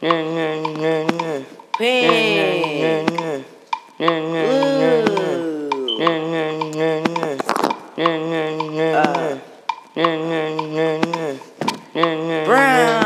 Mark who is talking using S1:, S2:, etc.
S1: Pig. Brown.